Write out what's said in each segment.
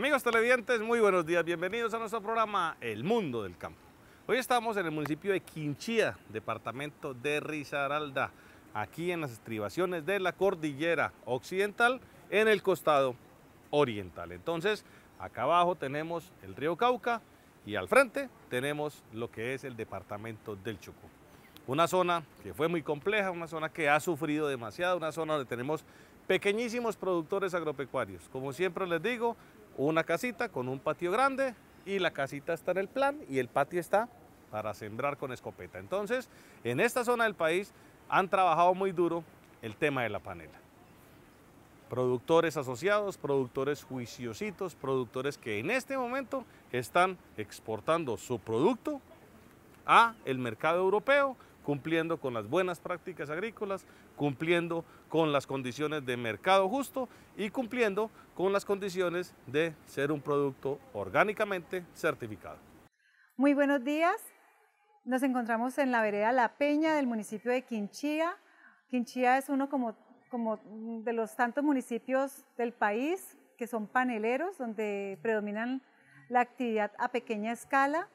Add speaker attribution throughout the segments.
Speaker 1: Amigos televidentes, muy buenos días, bienvenidos a nuestro programa El Mundo del Campo. Hoy estamos en el municipio de Quinchía, departamento de Risaralda, aquí en las estribaciones de la cordillera occidental, en el costado oriental. Entonces, acá abajo tenemos el río Cauca y al frente tenemos lo que es el departamento del Chocó. Una zona que fue muy compleja, una zona que ha sufrido demasiado, una zona donde tenemos pequeñísimos productores agropecuarios. Como siempre les digo, una casita con un patio grande y la casita está en el plan y el patio está para sembrar con escopeta. Entonces, en esta zona del país han trabajado muy duro el tema de la panela. Productores asociados, productores juiciositos, productores que en este momento están exportando su producto a el mercado europeo cumpliendo con las buenas prácticas agrícolas, cumpliendo con las condiciones de mercado justo y cumpliendo con las condiciones de ser un producto orgánicamente certificado.
Speaker 2: Muy buenos días. Nos encontramos en la vereda La Peña del municipio de Quinchía. Quinchía es uno como, como de los tantos municipios del país que son paneleros, donde predominan la actividad a pequeña escala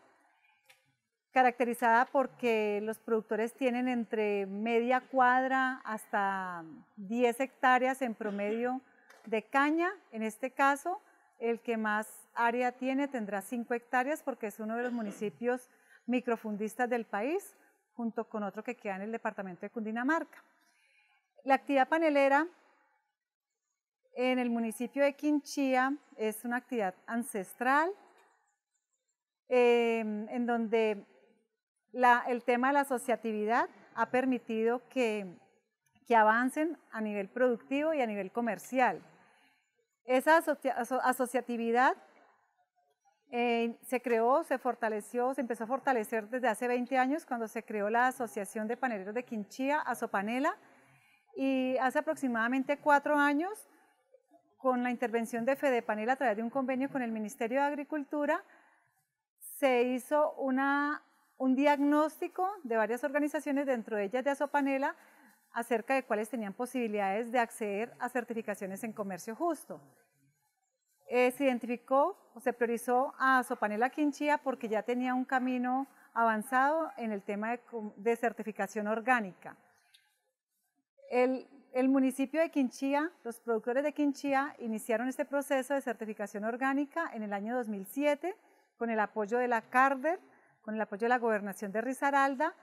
Speaker 2: caracterizada porque los productores tienen entre media cuadra hasta 10 hectáreas en promedio de caña. En este caso, el que más área tiene tendrá 5 hectáreas porque es uno de los municipios microfundistas del país, junto con otro que queda en el departamento de Cundinamarca. La actividad panelera en el municipio de Quinchía es una actividad ancestral eh, en donde el tema de la asociatividad ha permitido que, que avancen a nivel productivo y a nivel comercial. Esa asociatividad eh, se creó, se fortaleció, se empezó a fortalecer desde hace 20 años cuando se creó la Asociación de Paneleros de Quinchía, Azopanela, y hace aproximadamente cuatro años, con la intervención de FEDEPANELA a través de un convenio con el Ministerio de Agricultura, se hizo una un diagnóstico de varias organizaciones, dentro de ellas de Azopanela, acerca de cuáles tenían posibilidades de acceder a certificaciones en comercio justo. Eh, se identificó o se priorizó a Azopanela Quinchía porque ya tenía un camino avanzado en el tema de, certificación orgánica. El, el municipio de Quinchía, los productores de Quinchía iniciaron este proceso de certificación orgánica en el año 2007 con el apoyo de la CARDER, con el apoyo de la gobernación de Risaralda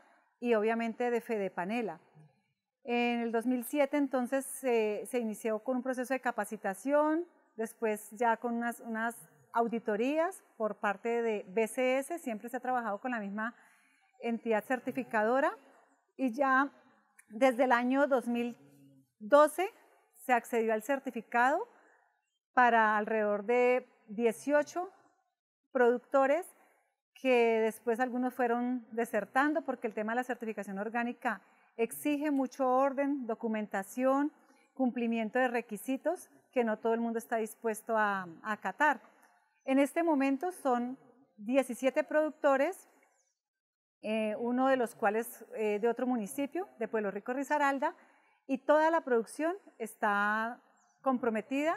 Speaker 2: y obviamente de Panela. En el 2007 entonces se, inició con un proceso de capacitación, después ya con unas auditorías por parte de BCS, siempre se ha trabajado con la misma entidad certificadora y ya desde el año 2012 se accedió al certificado para alrededor de 18 productores que después algunos fueron desertando porque el tema de la certificación orgánica exige mucho orden, documentación, cumplimiento de requisitos que no todo el mundo está dispuesto a, acatar. En este momento son 17 productores, eh, uno de los cuales eh, de otro municipio, de Pueblo Rico Rizaralda, y toda la producción está comprometida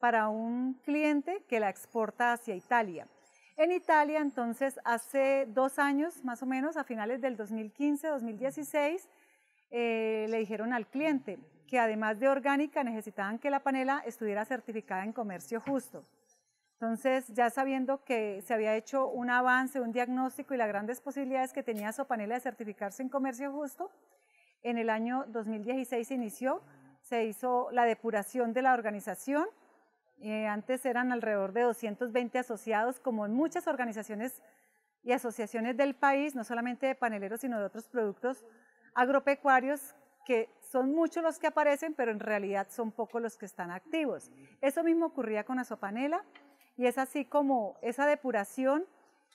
Speaker 2: para un cliente que la exporta hacia Italia. En Italia, entonces, hace dos años, más o menos, a finales del 2015-2016, eh, le dijeron al cliente que además de orgánica necesitaban que la panela estuviera certificada en comercio justo. Entonces, ya sabiendo que se había hecho un avance, un diagnóstico y las grandes posibilidades que tenía su panela de certificarse en comercio justo, en el año 2016 se inició, se hizo la depuración de la organización eh, antes eran alrededor de 220 asociados, como en muchas organizaciones y asociaciones del país, no solamente de paneleros, sino de otros productos agropecuarios, que son muchos los que aparecen, pero en realidad son pocos los que están activos. Eso mismo ocurría con Azopanela, y es así como esa depuración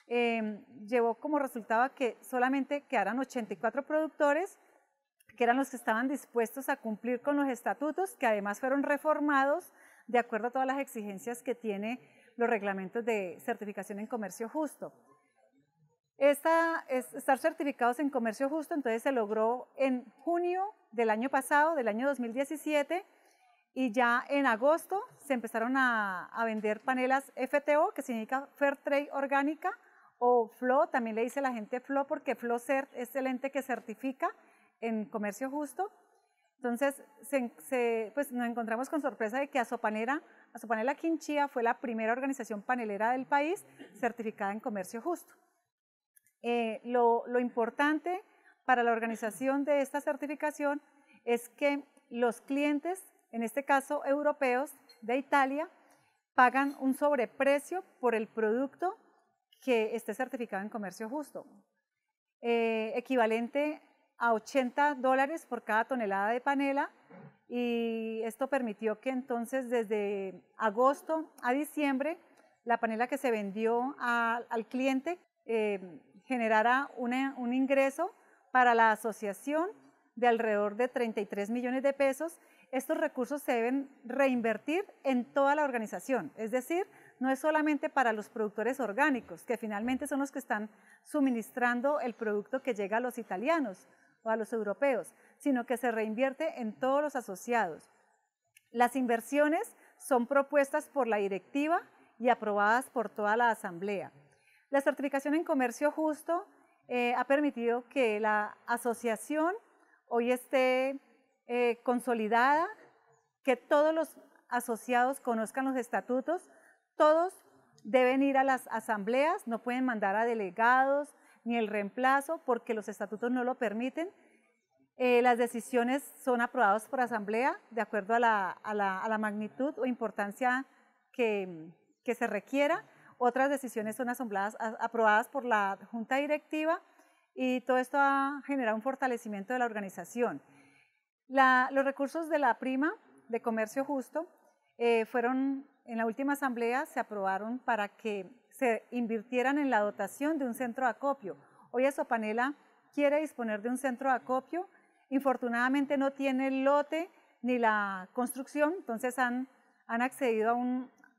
Speaker 2: em, llevó como resultado que solamente quedaran 84 productores, que eran los que estaban dispuestos a cumplir con los estatutos, que además fueron reformados de acuerdo a todas las exigencias que tiene los reglamentos de certificación en comercio justo. estar certificados en comercio justo, entonces se logró en junio del año pasado, del año 2017, y ya en agosto se empezaron a, a vender panelas FTO, que significa Fair Trade Orgánica, o FLO, también le dice la gente FLO porque FLO CERT es el ente que certifica en comercio justo, entonces, pues, nos encontramos con sorpresa de que Azopanera, Azopanela Quinchía fue la primera organización panelera del país certificada en comercio justo. Eh, lo, importante para la organización de esta certificación es que los clientes, en este caso europeos de Italia, pagan un sobreprecio por el producto que esté certificado en comercio justo, eh, equivalente a 80 dólares por cada tonelada de panela y esto permitió que entonces desde agosto a diciembre la panela que se vendió al cliente eh, generara un ingreso para la asociación de alrededor de 33 millones de pesos. Estos recursos se deben reinvertir en toda la organización, es decir, no es solamente para los productores orgánicos, que finalmente son los que están suministrando el producto que llega a los italianos, a los europeos, sino que se reinvierte en todos los asociados. Las inversiones son propuestas por la directiva y aprobadas por toda la asamblea. La certificación en comercio justo eh, ha permitido que la asociación hoy esté eh, consolidada, que todos los asociados conozcan los estatutos, todos deben ir a las asambleas, no pueden mandar a delegados, ni el reemplazo, porque los estatutos no lo permiten. Eh, las decisiones son aprobadas por asamblea de acuerdo a la, magnitud o importancia que, se requiera. Otras decisiones son aprobadas por la junta directiva y todo esto ha generado un fortalecimiento de la organización. los recursos de la prima de comercio justo eh, fueron, en la última asamblea se aprobaron para que se invirtieran en la dotación de un centro de acopio. Hoy panela quiere disponer de un centro de acopio, infortunadamente no tiene el lote ni la construcción, entonces han, accedido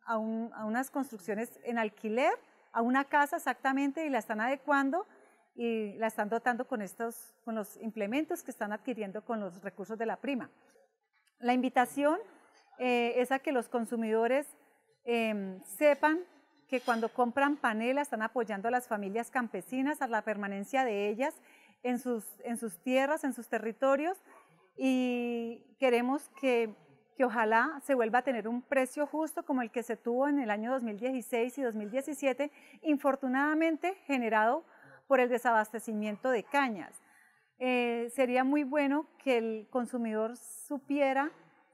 Speaker 2: a, unas construcciones en alquiler, a una casa exactamente, y la están adecuando y la están dotando con, estos, con los implementos que están adquiriendo con los recursos de la prima. La invitación eh, es a que los consumidores em, sepan que cuando compran panela están apoyando a las familias campesinas, a la permanencia de ellas en sus, en sus tierras, en sus territorios y queremos que, ojalá se vuelva a tener un precio justo como el que se tuvo en el año 2016 y 2017, infortunadamente generado por el desabastecimiento de cañas. Eh, sería muy bueno que el consumidor supiera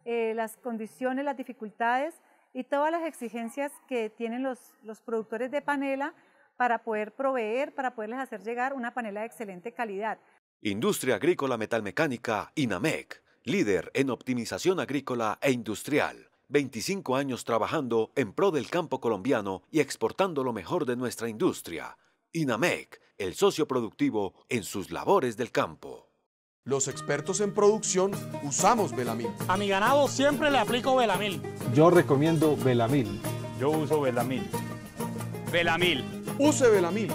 Speaker 2: eh, las condiciones, las dificultades y todas las exigencias que tienen los, productores de panela para poder proveer, para poderles hacer llegar una panela de excelente calidad.
Speaker 3: Industria Agrícola Metalmecánica, INAMEC, líder en optimización agrícola e industrial. 25 años trabajando en pro del campo colombiano y exportando lo mejor de nuestra industria. INAMEC, el socio productivo en sus labores del campo. Los
Speaker 1: expertos en producción usamos Belamil. A mi ganado siempre le aplico Belamil.
Speaker 3: Yo recomiendo Belamil.
Speaker 1: Yo uso Belamil. Belamil. Use Belamil,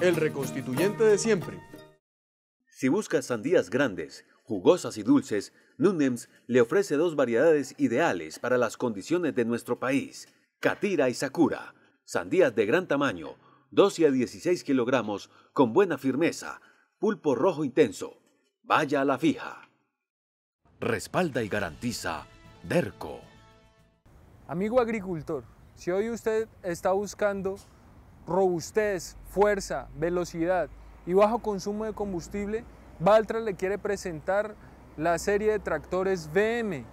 Speaker 1: el reconstituyente
Speaker 3: de siempre. Si buscas sandías grandes, jugosas y dulces, Nunems le ofrece dos variedades ideales para las condiciones de nuestro país, Katira y Sakura. Sandías de gran tamaño, 12 a 16 kilogramos, con buena firmeza, pulpo rojo intenso, Vaya a la fija. Respalda
Speaker 1: y garantiza DERCO. Amigo agricultor, si hoy usted está buscando robustez, fuerza, velocidad y bajo consumo de combustible, Valtra le quiere presentar la serie de tractores VM.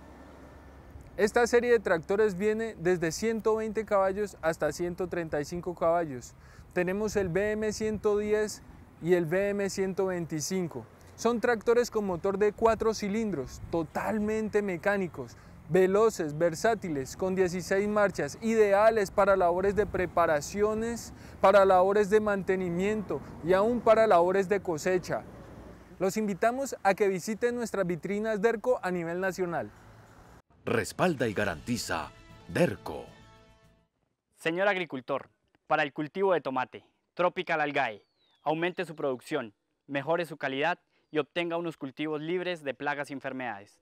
Speaker 1: Esta serie de tractores viene desde 120 caballos hasta 135 caballos. Tenemos el BM110 y el BM125. Son tractores con motor de cuatro cilindros, totalmente mecánicos, veloces, versátiles, con 16 marchas, ideales para labores de preparaciones, para labores de mantenimiento y aún para labores de cosecha. Los invitamos a que visiten nuestras vitrinas DERCO a nivel
Speaker 4: nacional.
Speaker 3: Respalda y garantiza DERCO.
Speaker 4: Señor agricultor, para el cultivo de tomate, Tropical Algae, aumente su producción, mejore su calidad y obtenga unos cultivos libres de plagas y enfermedades.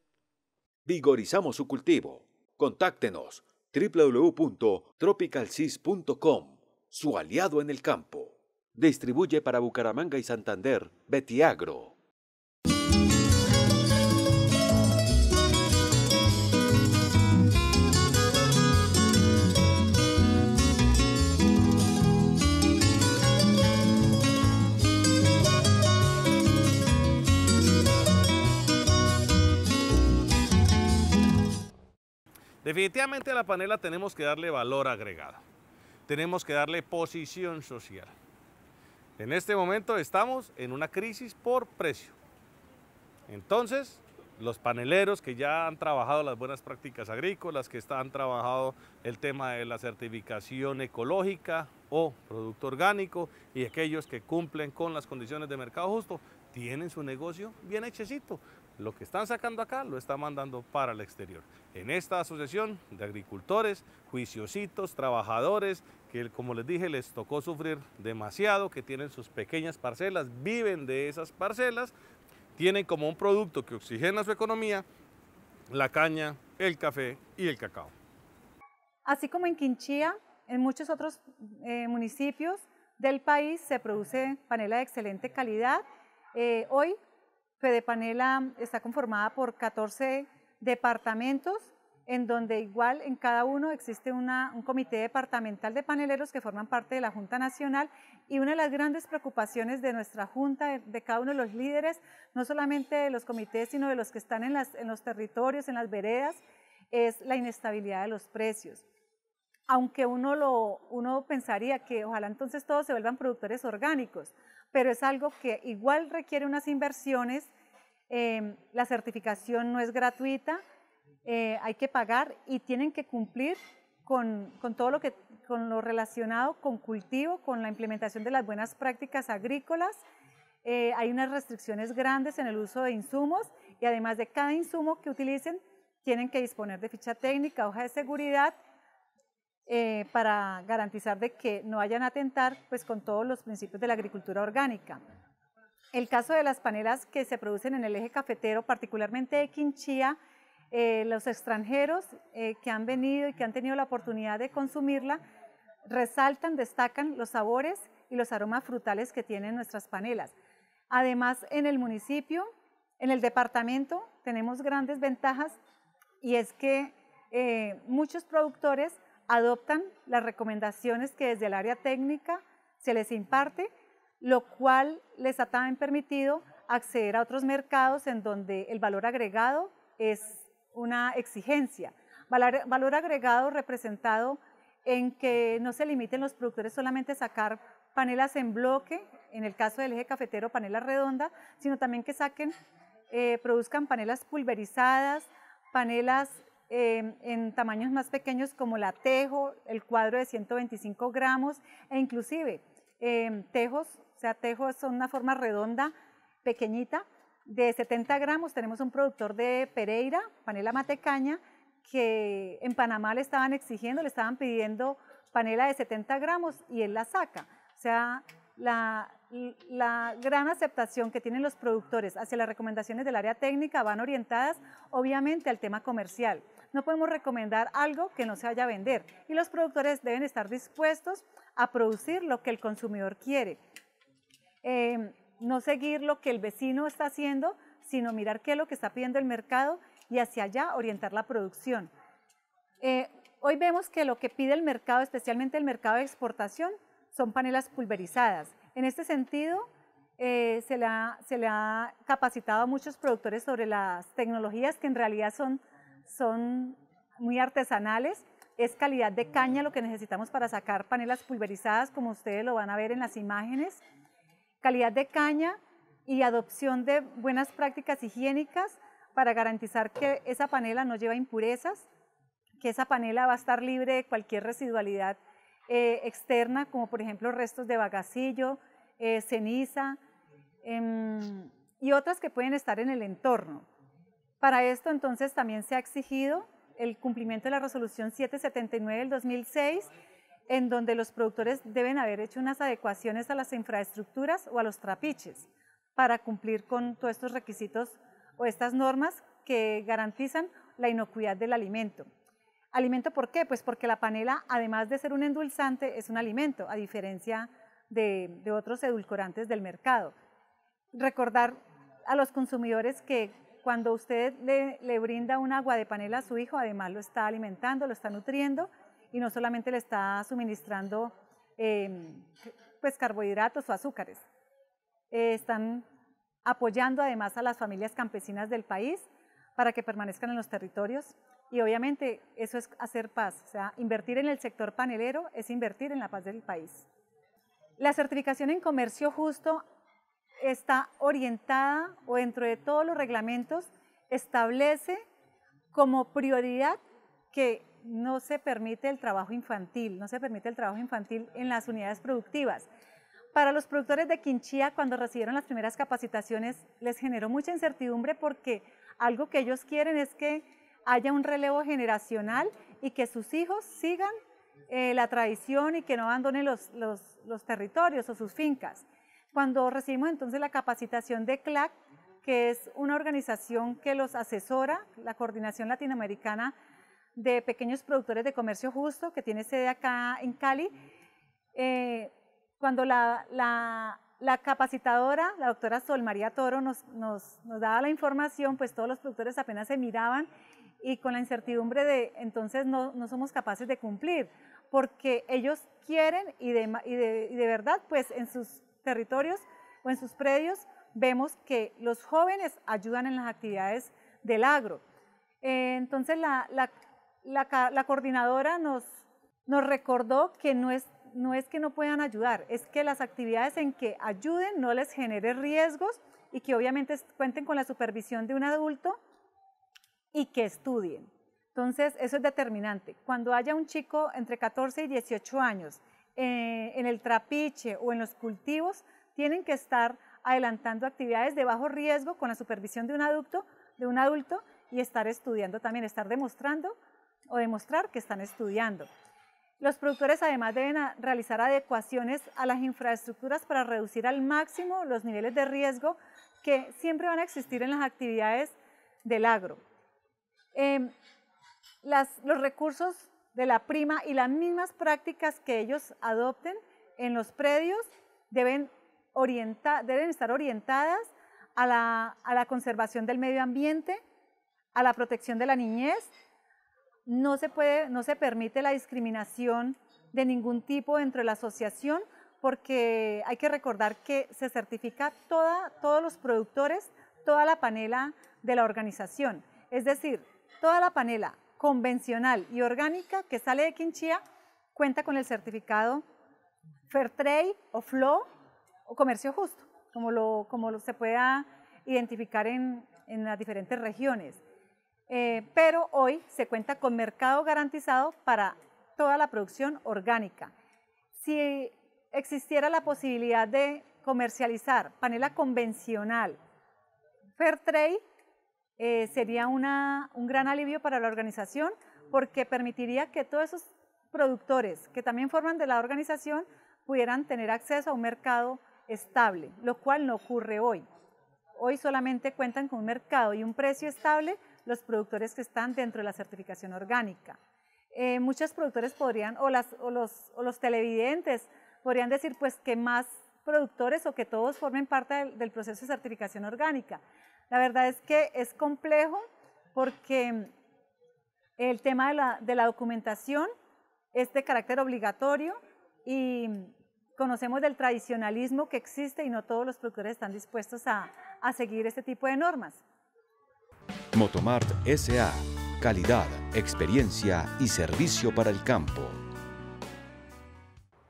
Speaker 3: Vigorizamos su cultivo. Contáctenos www.tropicalcis.com, su aliado en el campo. Distribuye para Bucaramanga y Santander, Betiagro.
Speaker 1: Definitivamente a la panela tenemos que darle valor agregado. Tenemos que darle posición social. En este momento estamos en una crisis por precio. Entonces, los paneleros que ya han trabajado las buenas prácticas agrícolas, que están han trabajado el tema de la certificación ecológica o producto orgánico y aquellos que cumplen con las condiciones de mercado justo, tienen su negocio bien hechecito lo que están sacando acá lo están mandando para el exterior. En esta asociación de agricultores, juiciositos, trabajadores, que como les dije les tocó sufrir demasiado, que tienen sus pequeñas parcelas, viven de esas parcelas, tienen como un producto que oxigena su economía la caña, el café y el cacao.
Speaker 2: Así como en Quinchía, en muchos otros eh, municipios del país se produce panela de excelente calidad. Eh, hoy Fedepanela está conformada por 14 departamentos, en donde igual en cada uno existe un comité departamental de paneleros que forman parte de la Junta Nacional y una de las grandes preocupaciones de nuestra Junta, de, cada uno de los líderes, no solamente de los comités, sino de los que están en, los territorios, en las veredas, es la inestabilidad de los precios. Aunque uno pensaría que ojalá entonces todos se vuelvan productores orgánicos, pero es algo que igual requiere unas inversiones. Em, la certificación no es gratuita, eh, hay que pagar y tienen que cumplir con, con, todo lo que con lo relacionado con cultivo, con la implementación de las buenas prácticas agrícolas. Eh, hay unas restricciones grandes en el uso de insumos y además de cada insumo que utilicen, tienen que disponer de ficha técnica, hoja de seguridad eh, para garantizar de que no vayan a atentar pues, con todos los principios de la agricultura orgánica. El caso de las panelas que se producen en el eje cafetero, particularmente de Quinchía, eh, los extranjeros eh, que han venido y que han tenido la oportunidad de consumirla, resaltan, destacan los sabores y los aromas frutales que tienen nuestras panelas. Además, en el municipio, en el departamento, tenemos grandes ventajas y es que muchos productores adoptan las recomendaciones que desde el área técnica se les imparte, lo cual les ha también permitido acceder a otros mercados en donde el valor agregado es una exigencia. Valor, agregado representado en que no se limiten los productores solamente a sacar panelas en bloque, en el caso del eje cafetero, panela redonda, sino también que saquen, eh, produzcan panelas pulverizadas, panelas Em, en tamaños más pequeños como la tejo, el cuadro de 125 gramos e inclusive em, tejos, o sea, tejos son una forma redonda, pequeñita, de 70 gramos. Tenemos un productor de Pereira, panela matecaña, que en Panamá le estaban exigiendo, le estaban pidiendo panela de 70 gramos y él la saca. O sea, la gran aceptación que tienen los productores hacia las recomendaciones del área técnica van orientadas obviamente al tema comercial no podemos recomendar algo que no se vaya a vender y los productores deben estar dispuestos a producir lo que el consumidor quiere. Em, no seguir lo que el vecino está haciendo, sino mirar qué es lo que está pidiendo el mercado y hacia allá orientar la producción. Eh, hoy vemos que lo que pide el mercado, especialmente el mercado de exportación, son panelas pulverizadas. En este sentido, eh, se, le ha, capacitado a muchos productores sobre las tecnologías que en realidad son son muy artesanales. Es calidad de caña lo que necesitamos para sacar panelas pulverizadas, como ustedes lo van a ver en las imágenes. Calidad de caña y adopción de buenas prácticas higiénicas para garantizar que esa panela no lleva impurezas, que esa panela va a estar libre de cualquier residualidad eh, externa, como por ejemplo restos de bagacillo, eh, ceniza em, y otras que pueden estar en el entorno. Para esto entonces también se ha exigido el cumplimiento de la resolución 779 del 2006, en donde los productores deben haber hecho unas adecuaciones a las infraestructuras o a los trapiches para cumplir con todos estos requisitos o estas normas que garantizan la inocuidad del alimento. ¿Alimento por qué? Pues porque la panela, además de ser un endulzante, es un alimento, a diferencia de, de otros edulcorantes del mercado. Recordar a los consumidores que cuando usted le, brinda un agua de panela a su hijo, además lo está alimentando, lo está nutriendo y no solamente le está suministrando em, pues carbohidratos o azúcares. Eh, están apoyando además a las familias campesinas del país para que permanezcan en los territorios y obviamente eso es hacer paz, o sea, invertir en el sector panelero es invertir en la paz del país. La certificación en comercio justo está orientada o dentro de todos los reglamentos establece como prioridad que no se permite el trabajo infantil, no se permite el trabajo infantil en las unidades productivas. Para los productores de Quinchía, cuando recibieron las primeras capacitaciones, les generó mucha incertidumbre porque algo que ellos quieren es que haya un relevo generacional y que sus hijos sigan eh, la tradición y que no abandonen los territorios o sus fincas cuando recibimos entonces la capacitación de CLAC, que es una organización que los asesora, la Coordinación Latinoamericana de Pequeños Productores de Comercio Justo, que tiene sede acá en Cali, eh, cuando la, capacitadora, la doctora Sol María Toro, nos, daba la información, pues todos los productores apenas se miraban y con la incertidumbre de entonces no, somos capaces de cumplir, porque ellos quieren y y de, y de verdad, pues en sus territorios o en sus predios, vemos que los jóvenes ayudan en las actividades del agro. Eh, entonces la, coordinadora nos, recordó que no es, no es que no puedan ayudar, es que las actividades en que ayuden no les genere riesgos y que obviamente cuenten con la supervisión de un adulto y que estudien. Entonces, eso es determinante. Cuando haya un chico entre 14 y 18 años eh, en el trapiche o en los cultivos, tienen que estar adelantando actividades de bajo riesgo con la supervisión de un adulto, de un adulto y estar estudiando también, estar demostrando o demostrar que están estudiando. Los productores además deben realizar adecuaciones a las infraestructuras para reducir al máximo los niveles de riesgo que siempre van a existir en las actividades del agro. Em, los recursos de la prima y las mismas prácticas que ellos adopten en los predios deben, orientar, deben estar orientadas a la, conservación del medio ambiente, a la protección de la niñez. No se, puede, no se permite la discriminación de ningún tipo dentro de la asociación porque hay que recordar que se certifica toda, todos los productores, toda la panela de la organización. Es decir, toda la panela convencional y orgánica que sale de Quinchía cuenta con el certificado Fairtrade o FLO o comercio justo, como, lo, como lo se pueda identificar en, las diferentes regiones. Eh, pero hoy se cuenta con mercado garantizado para toda la producción orgánica. Si existiera la posibilidad de comercializar panela convencional, Fairtrade eh, sería un gran alivio para la organización porque permitiría que todos esos productores que también forman de la organización pudieran tener acceso a un mercado estable, lo cual no ocurre hoy. Hoy solamente cuentan con un mercado y un precio estable los productores que están dentro de la certificación orgánica. Eh, muchos productores podrían, o, los, televidentes podrían decir pues que más productores o que todos formen parte del proceso de certificación orgánica, la verdad es que es complejo porque el tema de la, documentación es de carácter obligatorio y conocemos del tradicionalismo que existe y no todos los productores están dispuestos a, seguir este tipo de normas.
Speaker 3: Motomart SA, calidad, experiencia y servicio para el campo.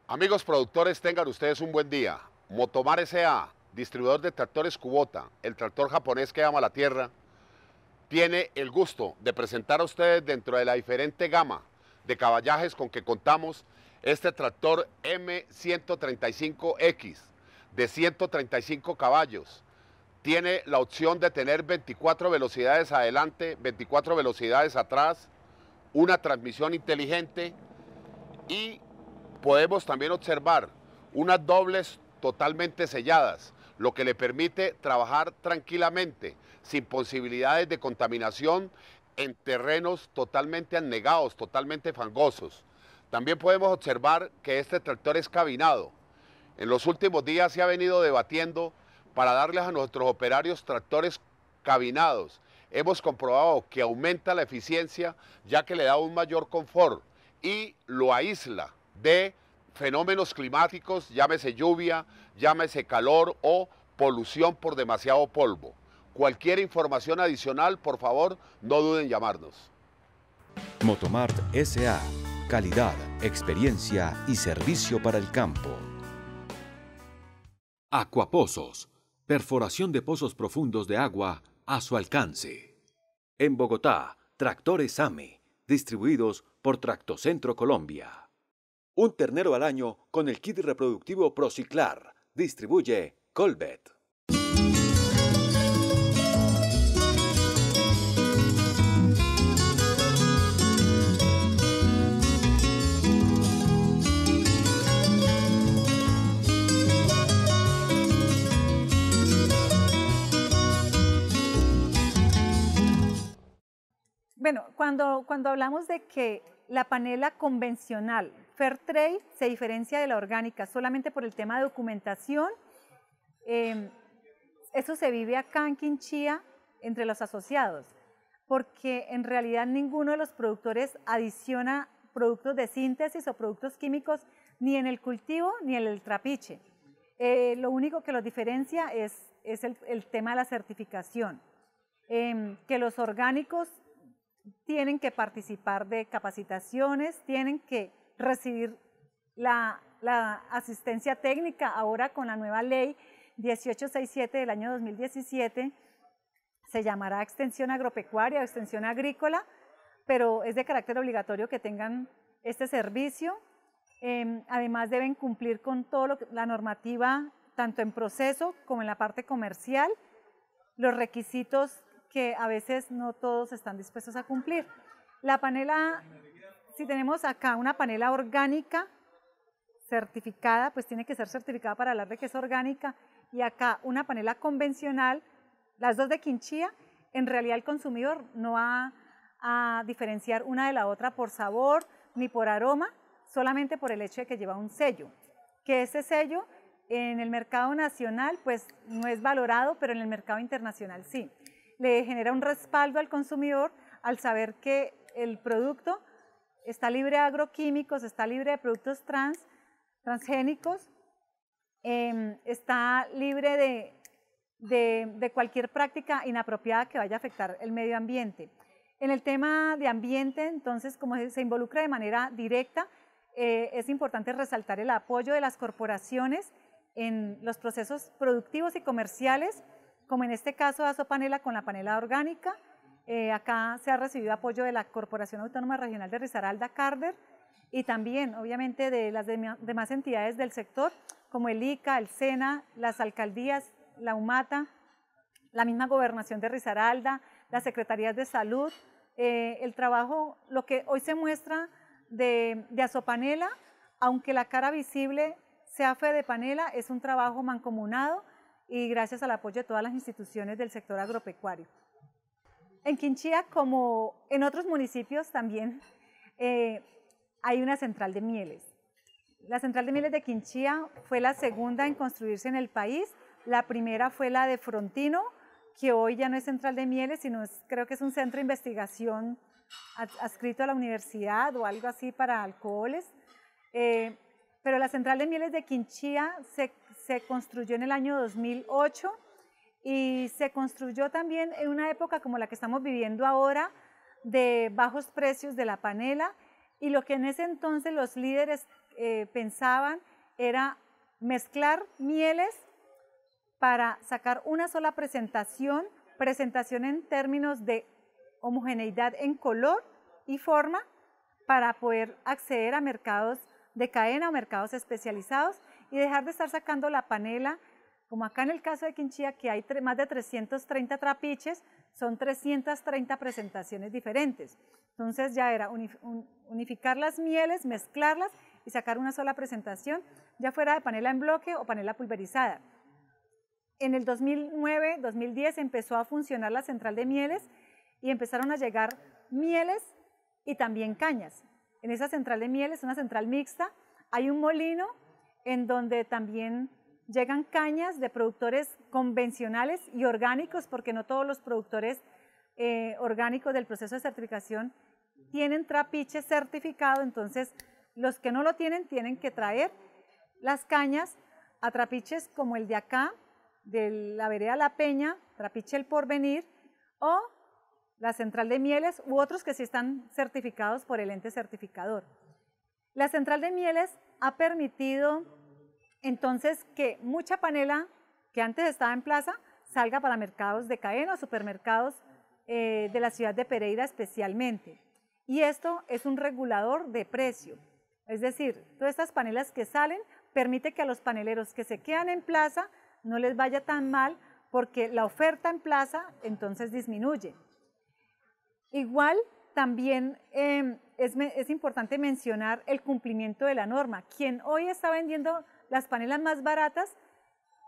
Speaker 5: Amigos productores, tengan ustedes un buen día. Motomart SA distribuidor de tractores Kubota, el tractor japonés que ama la tierra, tiene el gusto de presentar a ustedes dentro de la diferente gama de caballajes con que contamos este tractor M135X de 135 caballos. Tiene la opción de tener 24 velocidades adelante, 24 velocidades atrás, una transmisión inteligente y podemos también observar unas dobles totalmente selladas lo que le permite trabajar tranquilamente, sin posibilidades de contaminación en terrenos totalmente anegados, totalmente fangosos. También podemos observar que este tractor es cabinado. En los últimos días se ha venido debatiendo para darles a nuestros operarios tractores cabinados. Hemos comprobado que aumenta la eficiencia ya que le da un mayor confort y lo aísla de fenómenos climáticos, llámese lluvia, llámese calor o polución por demasiado polvo. Cualquier información adicional, por favor, no duden en llamarnos.
Speaker 3: Motomart SA, calidad, experiencia y servicio para el campo. Acuapozos, perforación de pozos profundos de agua a su alcance. En Bogotá, tractores AME, distribuidos por Tractocentro Colombia. Un ternero al año con el kit reproductivo Prociclar. Distribuye Colbet.
Speaker 2: Bueno, cuando, cuando hablamos de que la panela convencional Fair Trade se diferencia de la orgánica solamente por el tema de documentación. Em, eso se vive acá en Quinchía entre los asociados, porque en realidad ninguno de los productores adiciona productos de síntesis o productos químicos ni en el cultivo ni en el trapiche. Eh, lo único que los diferencia es, el, tema de la certificación, em, que los orgánicos tienen que participar de capacitaciones, tienen que recibir la, asistencia técnica ahora con la nueva ley 1867 del año 2017 se llamará extensión agropecuaria o extensión agrícola, pero es de carácter obligatorio que tengan este servicio. Em, además deben cumplir con toda la normativa, tanto en proceso como en la parte comercial, los requisitos que a veces no todos están dispuestos a cumplir. La panela si tenemos acá una panela orgánica certificada, pues tiene que ser certificada para hablar de que es orgánica, y acá una panela convencional, las dos de quinchía, en realidad el consumidor no va a diferenciar una de la otra por sabor ni por aroma, solamente por el hecho de que lleva un sello, que ese sello en el mercado nacional pues no es valorado, pero en el mercado internacional sí. Le genera un respaldo al consumidor al saber que el producto está libre de agroquímicos, está libre de productos trans, transgénicos, em, está libre de, cualquier práctica inapropiada que vaya a afectar el medio ambiente. En el tema de ambiente, entonces, como se involucra de manera directa, eh, es importante resaltar el apoyo de las corporaciones en los procesos productivos y comerciales, como en este caso Aso Panela con la panela orgánica, eh, acá se ha recibido apoyo de la Corporación Autónoma Regional de Risaralda, Carder, y también, obviamente, de las demás entidades del sector, como el ICA, el SENA, las alcaldías, la UMATA, la misma gobernación de Risaralda, las secretarías de salud, eh, el trabajo, lo que hoy se muestra de, Azopanela, aunque la cara visible sea de Panela, es un trabajo mancomunado y gracias al apoyo de todas las instituciones del sector agropecuario. En Quinchía, como en otros municipios también, eh, hay una central de mieles. La central de mieles de Quinchía fue la segunda en construirse en el país. La primera fue la de Frontino, que hoy ya no es central de mieles, sino es, creo que es un centro de investigación adscrito a la universidad o algo así para alcoholes. Eh, pero la central de mieles de Quinchía se, se construyó en el año 2008 y se construyó también en una época como la que estamos viviendo ahora de bajos precios de la panela y lo que en ese entonces los líderes eh, pensaban era mezclar mieles para sacar una sola presentación, presentación en términos de homogeneidad en color y forma para poder acceder a mercados de cadena o mercados especializados y dejar de estar sacando la panela como acá en el caso de Quinchía, que hay más de 330 trapiches, son 330 presentaciones diferentes. Entonces ya era unificar las mieles, mezclarlas y sacar una sola presentación, ya fuera de panela en bloque o panela pulverizada. En el 2009-2010 empezó a funcionar la central de mieles y empezaron a llegar mieles y también cañas. En esa central de mieles, una central mixta, hay un molino en donde también Llegan cañas de productores convencionales y orgánicos, porque no todos los productores eh, orgánicos del proceso de certificación tienen trapiche certificado, entonces los que no lo tienen tienen que traer las cañas a trapiches como el de acá, de la vereda La Peña, trapiche El Porvenir, o la central de mieles u otros que sí están certificados por el ente certificador. La central de mieles ha permitido entonces, que mucha panela que antes estaba en plaza salga para mercados de cadena o supermercados eh, de la ciudad de Pereira especialmente. Y esto es un regulador de precio. Es decir, todas estas panelas que salen permite que a los paneleros que se quedan en plaza no les vaya tan mal porque la oferta en plaza entonces disminuye. Igual también eh, es importante mencionar el cumplimiento de la norma. Quien hoy está vendiendo las panelas más baratas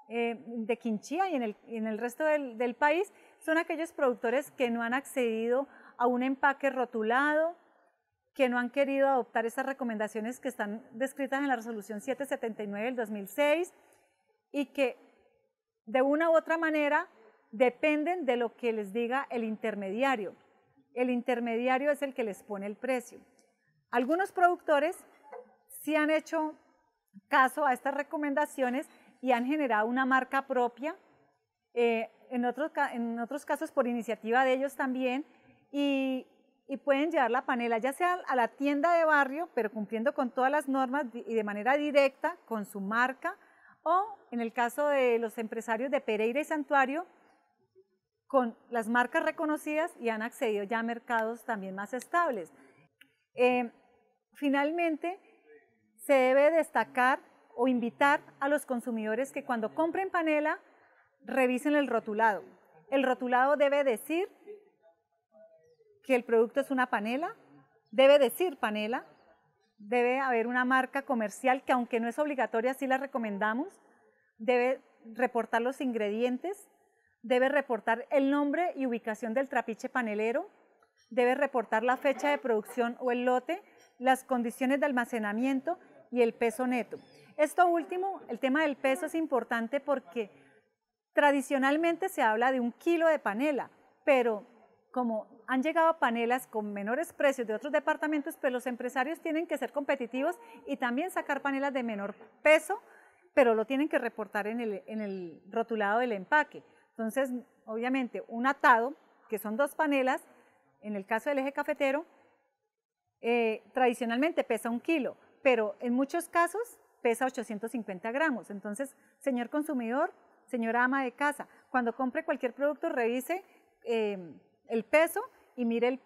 Speaker 2: eh, de Quinchía y en el, resto del, del, país son aquellos productores que no han accedido a un empaque rotulado, que no han querido adoptar esas recomendaciones que están descritas en la resolución 779 del 2006 y que de una u otra manera dependen de lo que les diga el intermediario. El intermediario es el que les pone el precio. Algunos productores sí han hecho caso a estas recomendaciones y han generado una marca propia, eh, en, otros, en otros casos por iniciativa de ellos también, y, pueden llevar la panela ya sea a la tienda de barrio, pero cumpliendo con todas las normas y de manera directa con su marca, o en el caso de los empresarios de Pereira y Santuario, con las marcas reconocidas y han accedido ya a mercados también más estables. Eh, finalmente, se debe destacar o invitar a los consumidores que cuando compren panela revisen el rotulado. El rotulado debe decir que el producto es una panela, debe decir panela, debe haber una marca comercial que aunque no es obligatoria, sí la recomendamos, debe reportar los ingredientes, debe reportar el nombre y ubicación del trapiche panelero, debe reportar la fecha de producción o el lote, las condiciones de almacenamiento y el peso neto. Esto último, el tema del peso es importante porque tradicionalmente se habla de un kilo de panela, pero como han llegado panelas con menores precios de otros departamentos, pues los empresarios tienen que ser competitivos y también sacar panelas de menor peso, pero lo tienen que reportar en el, rotulado del empaque. Entonces, obviamente, un atado, que son dos panelas, en el caso del eje cafetero, eh, tradicionalmente pesa un kilo, pero en muchos casos pesa 850 gramos. Entonces, señor consumidor, señora ama de casa, cuando compre cualquier producto, revise em, el peso y mire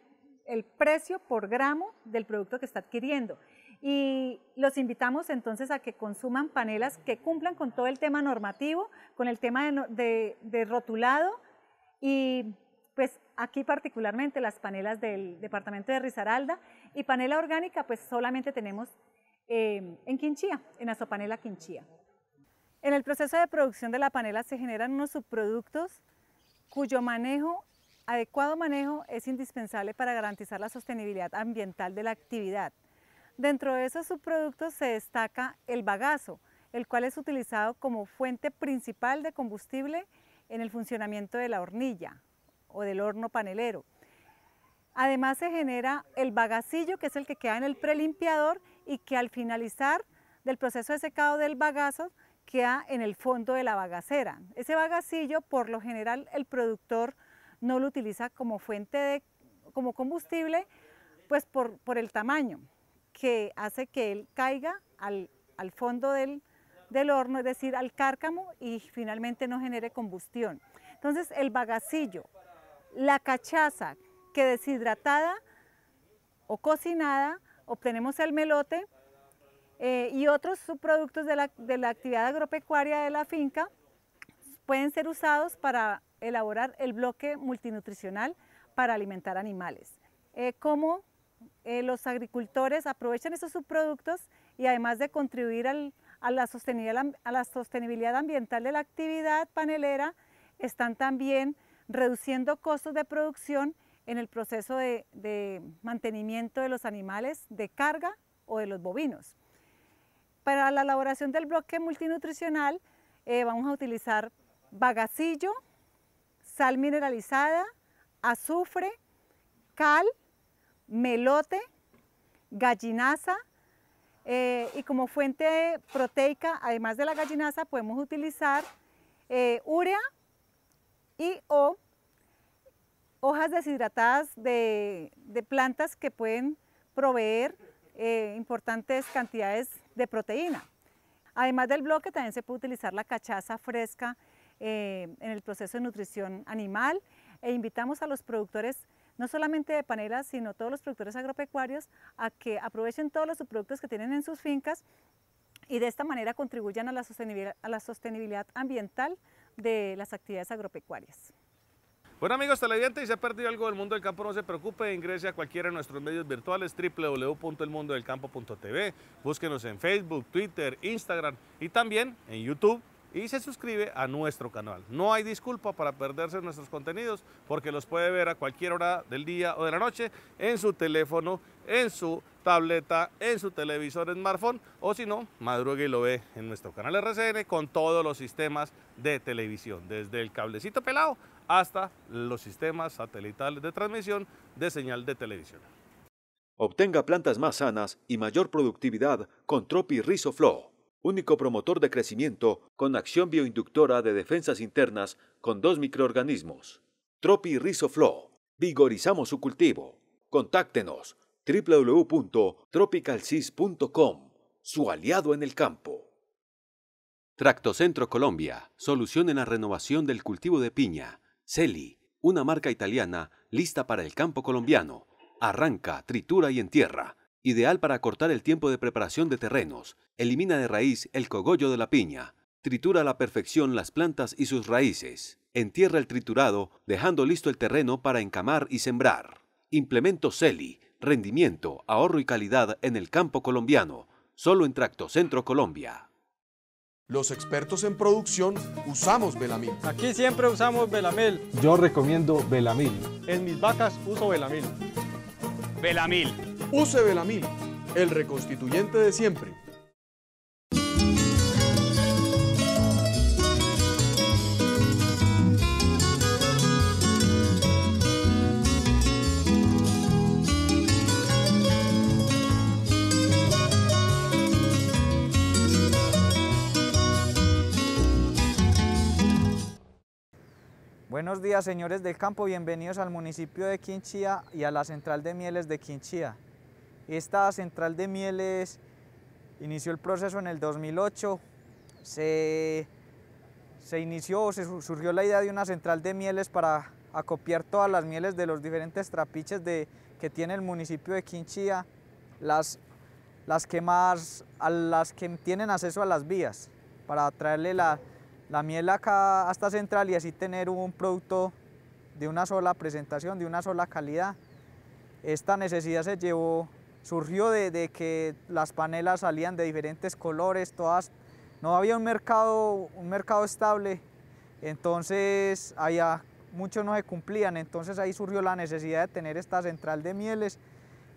Speaker 2: el, precio por gramo del producto que está adquiriendo. Y los invitamos entonces a que consuman panelas que cumplan con todo el tema normativo, con el tema de, rotulado y pues aquí particularmente las panelas del departamento de Risaralda y panela orgánica pues solamente tenemos Em, en Quinchía, en Azopanela Quinchía. En el proceso de producción de la panela se generan unos subproductos cuyo manejo, adecuado manejo, es indispensable para garantizar la sostenibilidad ambiental de la actividad. Dentro de esos subproductos se destaca el bagazo, el cual es utilizado como fuente principal de combustible en el funcionamiento de la hornilla o del horno panelero. Además se genera el bagacillo, que es el que queda en el prelimpiador y que al finalizar del proceso de secado del bagazo queda en el fondo de la bagacera. Ese bagacillo, por lo general, el productor no lo utiliza como fuente de como combustible, pues por, el tamaño, que hace que él caiga al, fondo del, del horno, es decir, al cárcamo y finalmente no genere combustión. Entonces el bagacillo, la cachaza que deshidratada o cocinada obtenemos el melote eh, y otros subproductos de la, actividad agropecuaria de la finca pueden ser usados para elaborar el bloque multinutricional para alimentar animales. como eh, cómo eh, los agricultores aprovechan esos subproductos y además de contribuir a, la a la sostenibilidad ambiental de la actividad panelera, están también reduciendo costos de producción en el proceso de, mantenimiento de los animales de carga o de los bovinos. Para la elaboración del bloque multinutricional eh, vamos a utilizar bagacillo, sal mineralizada, azufre, cal, melote, gallinaza eh, y como fuente proteica, además de la gallinaza, podemos utilizar eh, urea y o hojas deshidratadas de, plantas que pueden proveer eh, importantes cantidades de proteína. Además del bloque también se puede utilizar la cachaza fresca eh, en el proceso de nutrición animal e invitamos a los productores no solamente de panelas, sino todos los productores agropecuarios a que aprovechen todos los productos que tienen en sus fincas y de esta manera contribuyan a la sostenibilidad ambiental de las actividades agropecuarias.
Speaker 1: Bueno amigos televidentes, si se ha perdido algo del mundo del campo, no se preocupe, ingrese a cualquiera de nuestros medios virtuales www.elmundodelcampo.tv, búsquenos en Facebook, Twitter, Instagram y también en YouTube y se suscribe a nuestro canal. No hay disculpa para perderse nuestros contenidos porque los puede ver a cualquier hora del día o de la noche en su teléfono, en su tableta, en su televisor, smartphone o si no, madruga y lo ve en nuestro canal RCN con todos los sistemas de televisión, desde el cablecito pelado hasta los sistemas satelitales de transmisión de señal de televisión.
Speaker 3: Obtenga plantas más sanas y mayor productividad con Tropi Rizoflow único promotor de crecimiento con acción bioinductora de defensas internas con dos microorganismos. Tropi Flow. Vigorizamos su cultivo. Contáctenos www.tropicalcis.com, su aliado en el campo. Tractocentro Colombia, solución en la renovación del cultivo de piña. Celi, una marca italiana lista para el campo colombiano. Arranca, tritura y entierra. Ideal para cortar el tiempo de preparación de terrenos Elimina de raíz el cogollo de la piña. Tritura a la perfección las plantas y sus raíces. Entierra el triturado, dejando listo el terreno para encamar y sembrar. Implemento CELI, rendimiento, ahorro y calidad en el campo colombiano, solo en Tracto Centro
Speaker 1: Colombia. Los expertos en producción usamos Velamil. Aquí siempre usamos Belamil.
Speaker 3: Yo recomiendo Belamil.
Speaker 1: En mis vacas uso Velamil. Velamil, Use Velamil, el reconstituyente de siempre.
Speaker 4: Buenos días señores del campo, bienvenidos al municipio de Quinchía y a la central de mieles de Quinchía. Esta central de mieles inició el proceso en el 2008, se, inició, se surgió la idea de una central de mieles para acopiar todas las mieles de los diferentes trapiches de, que tiene el municipio de Quinchía, las, las que más, a las que tienen acceso a las vías, para traerle la, la miel acá hasta central y así tener un producto de una sola presentación, de una sola calidad. Esta necesidad se llevó, surgió de, que las panelas salían de diferentes colores, todas, no había un mercado, un mercado estable, entonces allá muchos no se cumplían, entonces ahí surgió la necesidad de tener esta central de mieles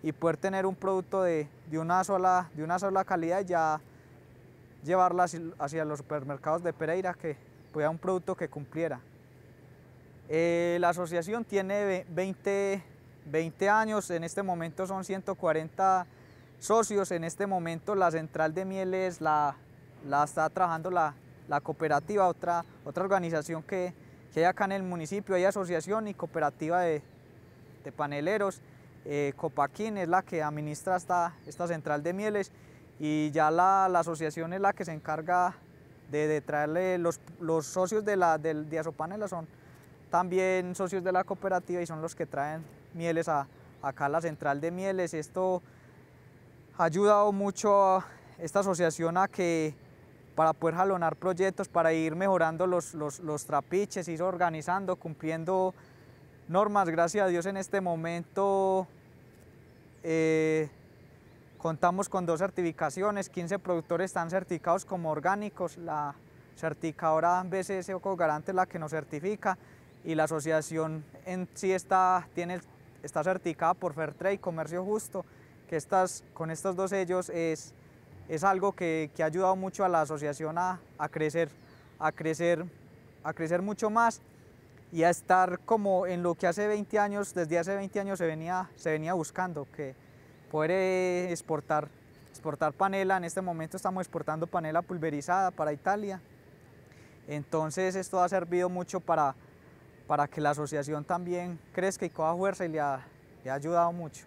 Speaker 4: y poder tener un producto de, de, una, sola, de una sola calidad ya llevarla hacia los supermercados de Pereira, que fuera un producto que cumpliera. Eh, la asociación tiene 20, 20 años, en este momento son 140 socios, en este momento la central de mieles la, la está trabajando la, la cooperativa, otra, otra organización que, que, hay acá en el municipio, hay asociación y cooperativa de, paneleros. Eh, Copaquín es la que administra esta, esta central de mieles y ya la, asociación es la que se encarga de, traerle los, socios de la del son también socios de la cooperativa y son los que traen mieles a, acá a la central de mieles. Esto ha ayudado mucho a esta asociación a que para poder jalonar proyectos, para ir mejorando los, trapiches, ir organizando, cumpliendo normas. Gracias a Dios en este momento eh, Contamos con dos certificaciones, 15 productores están certificados como orgánicos, la certificadora BCS Oco Garante es la que nos certifica y la asociación en sí está, tiene, está certificada por Fairtrade, Comercio Justo, que estas, con estos dos sellos es, es algo que, que, ha ayudado mucho a la asociación a, a, crecer, a, crecer, a crecer mucho más y a estar como en lo que hace 20 años, desde hace 20 años se venía, se venía buscando, que poder eh, exportar, exportar panela. En este momento estamos exportando panela pulverizada para Italia. Entonces esto ha servido mucho para, para que la asociación también crezca y coja fuerza y le ha, le ha ayudado mucho.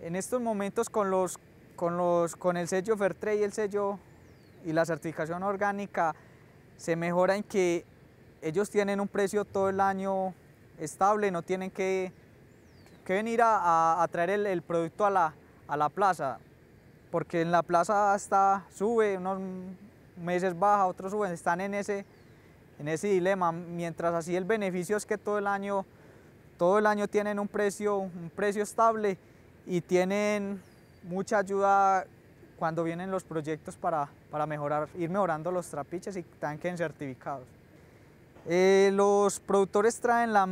Speaker 4: En estos momentos con, los, con, los, con el sello Fairtrade y el sello y la certificación orgánica se mejora en que ellos tienen un precio todo el año estable, no tienen que que venir a, traer el, producto a la, a la, plaza, porque en la plaza está, sube, unos meses baja, otros suben, están en ese, en ese dilema, mientras así el beneficio es que todo el año, todo el año tienen un precio, un precio estable y tienen mucha ayuda cuando vienen los proyectos para, para mejorar, ir mejorando los trapiches y tanques certificados. Eh, los productores traen la,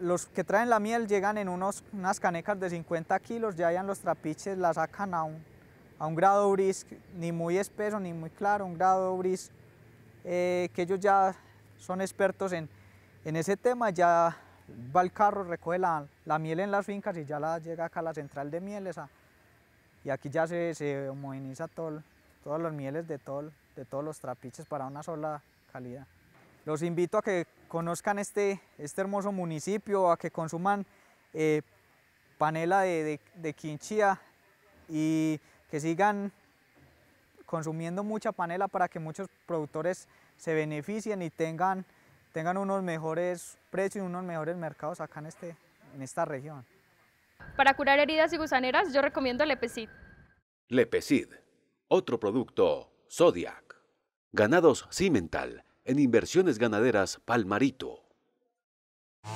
Speaker 4: los que traen la miel llegan en unos, unas canecas de 50 kilos, ya hayan los trapiches, la sacan a un, a un grado bris, ni muy espeso ni muy claro, un grado bris, eh, que ellos ya son expertos en, en, ese tema, ya va el carro, recoge la, la, miel en las fincas y ya la llega acá a la central de mieles, esa y aquí ya se, se homogeniza todo, todas las mieles de, todo, de todos los trapiches para una sola calidad. Los invito a que conozcan este, este, hermoso municipio, a que consuman eh, panela de, de, quinchía y que sigan consumiendo mucha panela para que muchos productores se beneficien y tengan, tengan unos mejores precios y unos mejores mercados acá en, este, en esta región. Para curar heridas y gusaneras yo recomiendo Lepecid.
Speaker 3: Lepecid, otro producto, Zodiac. Ganados Cimental en Inversiones Ganaderas Palmarito.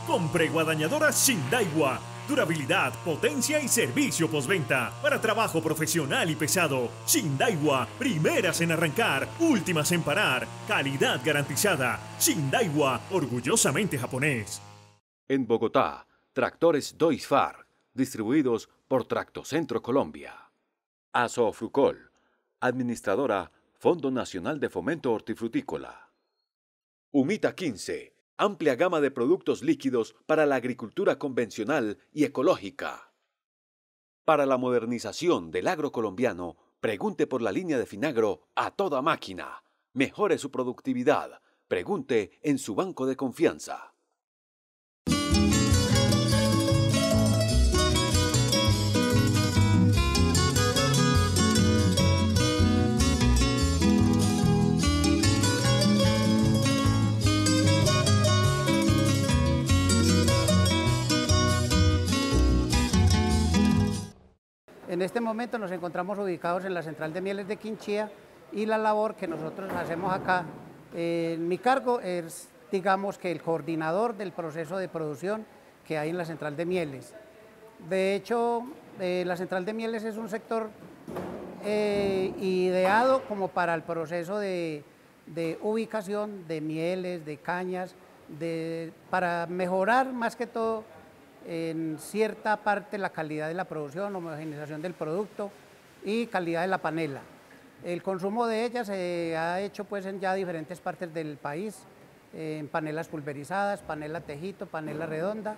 Speaker 3: Compre guadañadoras Shindaiwa. Durabilidad, potencia y servicio postventa. Para trabajo profesional y pesado. Shindaiwa. Primeras en arrancar, últimas en parar. Calidad garantizada. Shindaiwa. Orgullosamente japonés. En Bogotá, tractores Doisfar. Distribuidos por Tractocentro Colombia. Aso Administradora Fondo Nacional de Fomento Hortifrutícola. Humita 15. Amplia gama de productos líquidos para la agricultura convencional y ecológica. Para la modernización del agro colombiano, pregunte por la línea de Finagro a toda máquina. Mejore su productividad. Pregunte en su banco de confianza.
Speaker 6: En este momento nos encontramos ubicados en la central de mieles de Quinchía y la labor que nosotros hacemos acá en eh, mi cargo es, digamos, que el coordinador del proceso de producción que hay en la central de mieles. De hecho, eh, la central de mieles es un sector eh, ideado como para el proceso de, ubicación de mieles, de cañas, de, para mejorar más que todo en cierta parte la calidad de la producción, homogeneización del producto y calidad de la panela. El consumo de ella se ha hecho pues en ya diferentes partes del país, en panelas pulverizadas, panela tejito, panela redonda,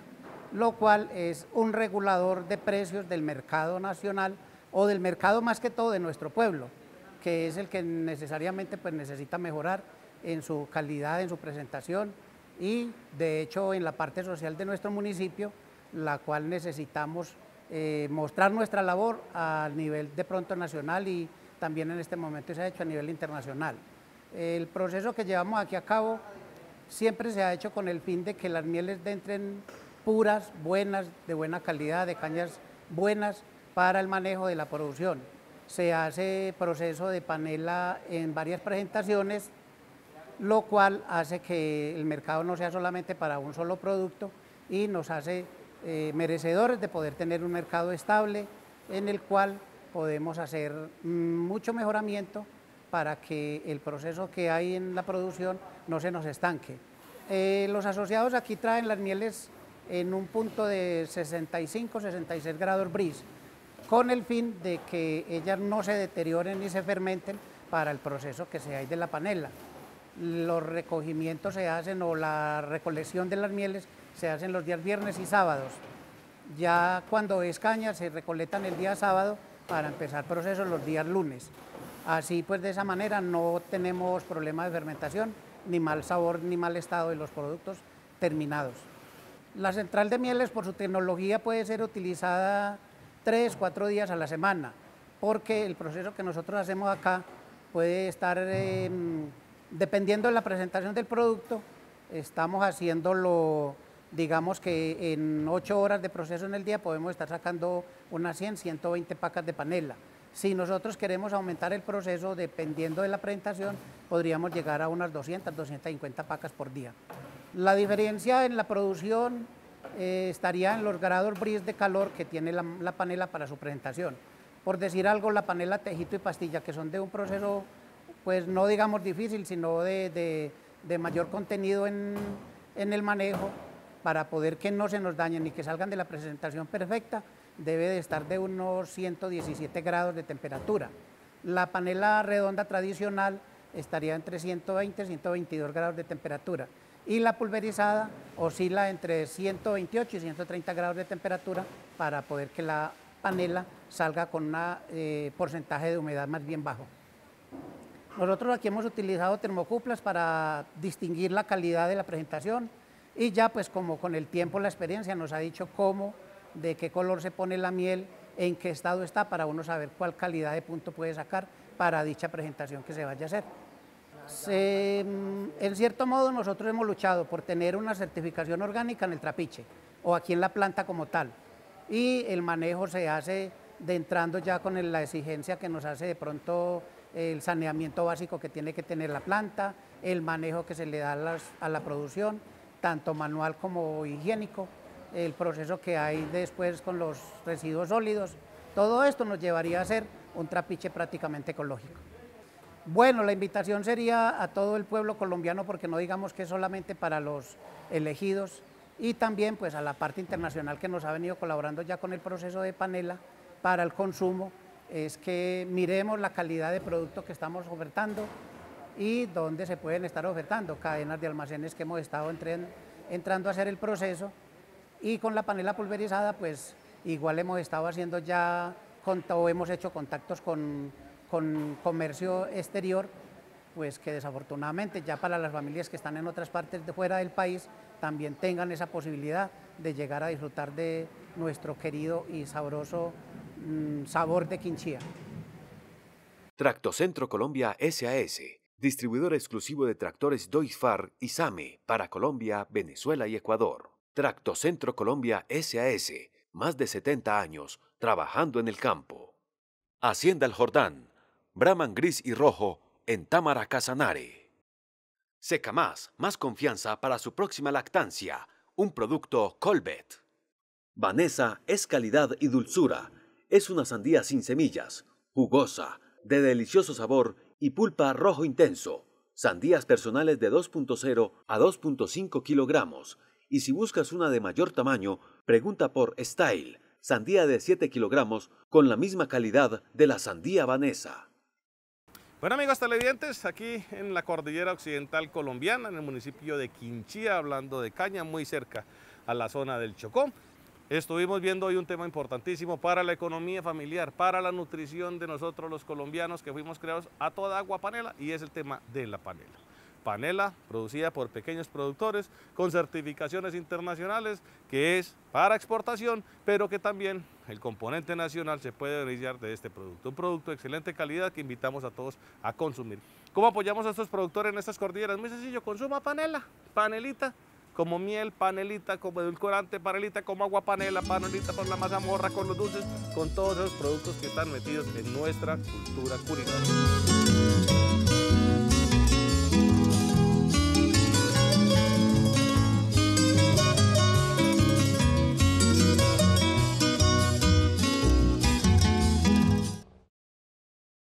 Speaker 6: lo cual es un regulador de precios del mercado nacional o del mercado más que todo de nuestro pueblo, que es el que necesariamente pues, necesita mejorar en su calidad, en su presentación y de hecho en la parte social de nuestro municipio la cual necesitamos eh, mostrar nuestra labor a nivel de pronto nacional y también en este momento se ha hecho a nivel internacional. El proceso que llevamos aquí a cabo siempre se ha hecho con el fin de que las mieles entren puras, buenas, de buena calidad, de cañas buenas para el manejo de la producción. Se hace proceso de panela en varias presentaciones, lo cual hace que el mercado no sea solamente para un solo producto y nos hace eh, merecedores de poder tener un mercado estable en el cual podemos hacer mm, mucho mejoramiento para que el proceso que hay en la producción no se nos estanque. Eh, los asociados aquí traen las mieles en un punto de 65-66 grados bris, con el fin de que ellas no se deterioren ni se fermenten para el proceso que se hay de la panela. Los recogimientos se hacen o la recolección de las mieles se hacen los días viernes y sábados. Ya cuando es caña se recolectan el día sábado para empezar procesos los días lunes. Así pues de esa manera no tenemos problema de fermentación, ni mal sabor, ni mal estado de los productos terminados. La central de mieles por su tecnología puede ser utilizada tres, cuatro días a la semana, porque el proceso que nosotros hacemos acá puede estar, em, dependiendo de la presentación del producto, estamos haciéndolo digamos que en 8 horas de proceso en el día podemos estar sacando unas 100, 120 pacas de panela. Si nosotros queremos aumentar el proceso, dependiendo de la presentación, podríamos llegar a unas 200, 250 pacas por día. La diferencia en la producción eh, estaría en los grados bris de calor que tiene la, panela para su presentación. Por decir algo, la panela, tejito y pastilla, que son de un proceso, pues no digamos difícil, sino de, mayor contenido en el manejo, para poder que no se nos dañen ni que salgan de la presentación perfecta, debe de estar de unos 117 grados de temperatura. La panela redonda tradicional estaría entre 120 y 122 grados de temperatura y la pulverizada oscila entre 128 y 130 grados de temperatura para poder que la panela salga con un eh, porcentaje de humedad más bien bajo. Nosotros aquí hemos utilizado termocuplas para distinguir la calidad de la presentación, y ya pues como con el tiempo la experiencia nos ha dicho cómo, de qué color se pone la miel, en qué estado está para uno saber cuál calidad de punto puede sacar para dicha presentación que se vaya a hacer. Mm, en cierto modo nosotros hemos luchado por tener una certificación orgánica en el trapiche o aquí en la planta como tal y el manejo se hace de entrando ya con la exigencia que nos hace de pronto el saneamiento básico que tiene que tener la planta, el manejo que se le da a la producción, tanto manual como higiénico, el proceso que hay después con los residuos sólidos, todo esto nos llevaría a ser un trapiche prácticamente ecológico. Bueno, la invitación sería a todo el pueblo colombiano, porque no digamos que es solamente para los elegidos, y también pues a la parte internacional que nos ha venido colaborando ya con el proceso de panela para el consumo, es que miremos la calidad de producto que estamos ofertando, y donde se pueden estar ofertando cadenas de almacenes que hemos estado entrando a hacer el proceso y con la panela pulverizada pues igual hemos estado haciendo ya o hemos hecho contactos con, comercio exterior pues que desafortunadamente ya para las familias que están en otras partes de fuera del país también tengan esa posibilidad de llegar a disfrutar de nuestro querido y sabroso mm, sabor de quinchía.
Speaker 3: Tractocentro Colombia SAS distribuidor exclusivo de tractores Doisfar y SAME para Colombia, Venezuela y Ecuador. Tracto Centro Colombia SAS, más de 70 años, trabajando en el campo. Hacienda El Jordán, Brahman Gris y Rojo, en Támara Casanare. Seca más, más confianza para su próxima lactancia, un producto Colbet. Vanessa es calidad y dulzura, es una sandía sin semillas, jugosa, de delicioso sabor y pulpa rojo intenso, sandías personales de 2.0 a 2.5 kilogramos, y si buscas una de mayor tamaño, pregunta por Style, sandía de 7 kilogramos con la misma calidad de la sandía vanesa.
Speaker 1: Bueno amigos televidentes, aquí en la cordillera occidental colombiana, en el municipio de Quinchía, hablando de caña, muy cerca a la zona del Chocó. Estuvimos viendo hoy un tema importantísimo para la economía familiar, para la nutrición de nosotros los colombianos que fuimos creados a toda agua panela y es el tema de la panela. Panela producida por pequeños productores con certificaciones internacionales que es para exportación, pero que también el componente nacional se puede beneficiar de este producto. Un producto de excelente calidad que invitamos a todos a consumir. ¿Cómo apoyamos a estos productores en estas cordilleras? Muy sencillo, consuma panela, panelita como miel, panelita, como edulcorante, panelita, como agua panela, panelita con la mazamorra, con los dulces, con todos los productos que están metidos en nuestra cultura culinaria.